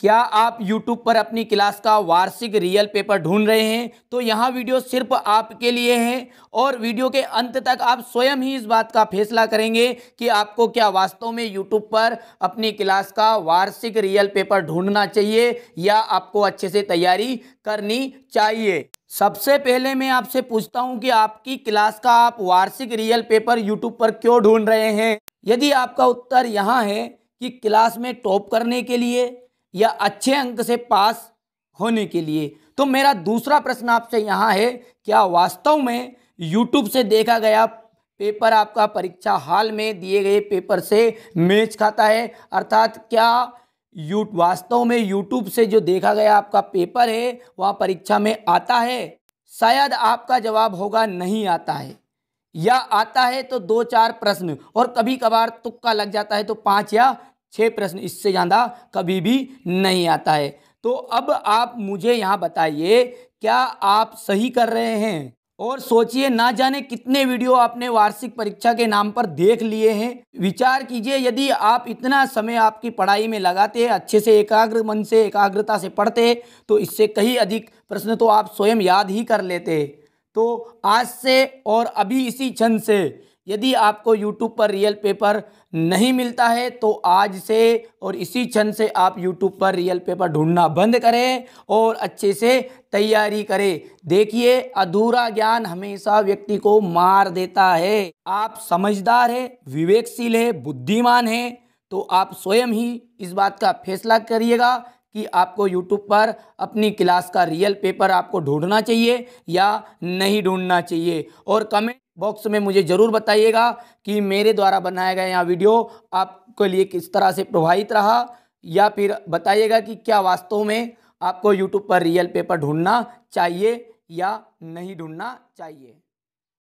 क्या आप YouTube पर अपनी क्लास का वार्षिक रियल पेपर ढूंढ रहे हैं तो यहाँ वीडियो सिर्फ आपके लिए है और वीडियो के अंत तक आप स्वयं ही इस बात का फैसला करेंगे कि आपको क्या वास्तव में YouTube पर अपनी क्लास का वार्षिक रियल पेपर ढूंढना चाहिए या आपको अच्छे से तैयारी करनी चाहिए सबसे पहले मैं आपसे पूछता हूँ कि आपकी क्लास का आप वार्षिक रियल पेपर यूट्यूब पर क्यों ढूंढ रहे हैं यदि आपका उत्तर यहाँ है कि क्लास में टॉप करने के लिए या अच्छे अंक से पास होने के लिए तो मेरा दूसरा प्रश्न आपसे यहाँ है क्या वास्तव में यूट्यूब से देखा गया पेपर आपका परीक्षा हाल में दिए गए पेपर से मैच खाता है अर्थात क्या यू वास्तव में यूट्यूब से जो देखा गया आपका पेपर है वह परीक्षा में आता है शायद आपका जवाब होगा नहीं आता है या आता है तो दो चार प्रश्न और कभी कभार तुक्का लग जाता है तो पाँच या छः प्रश्न इससे ज़्यादा कभी भी नहीं आता है तो अब आप मुझे यहाँ बताइए क्या आप सही कर रहे हैं और सोचिए ना जाने कितने वीडियो आपने वार्षिक परीक्षा के नाम पर देख लिए हैं विचार कीजिए यदि आप इतना समय आपकी पढ़ाई में लगाते हैं अच्छे से एकाग्र मन से एकाग्रता से पढ़ते तो इससे कहीं अधिक प्रश्न तो आप स्वयं याद ही कर लेते तो आज से और अभी इसी क्षण से यदि आपको YouTube पर रियल पेपर नहीं मिलता है तो आज से और इसी क्षण से आप YouTube पर रियल पेपर ढूंढना बंद करें और अच्छे से तैयारी करें देखिए अधूरा ज्ञान हमेशा व्यक्ति को मार देता है आप समझदार है विवेकशील है बुद्धिमान है तो आप स्वयं ही इस बात का फैसला करिएगा कि आपको YouTube पर अपनी क्लास का रियल पेपर आपको ढूंढना चाहिए या नहीं ढूंढना चाहिए और कमेंट बॉक्स में मुझे ज़रूर बताइएगा कि मेरे द्वारा बनाया गया यह वीडियो आपके लिए किस तरह से प्रभावित रहा या फिर बताइएगा कि क्या वास्तव में आपको यूट्यूब पर रियल पेपर ढूंढना चाहिए या नहीं ढूंढना चाहिए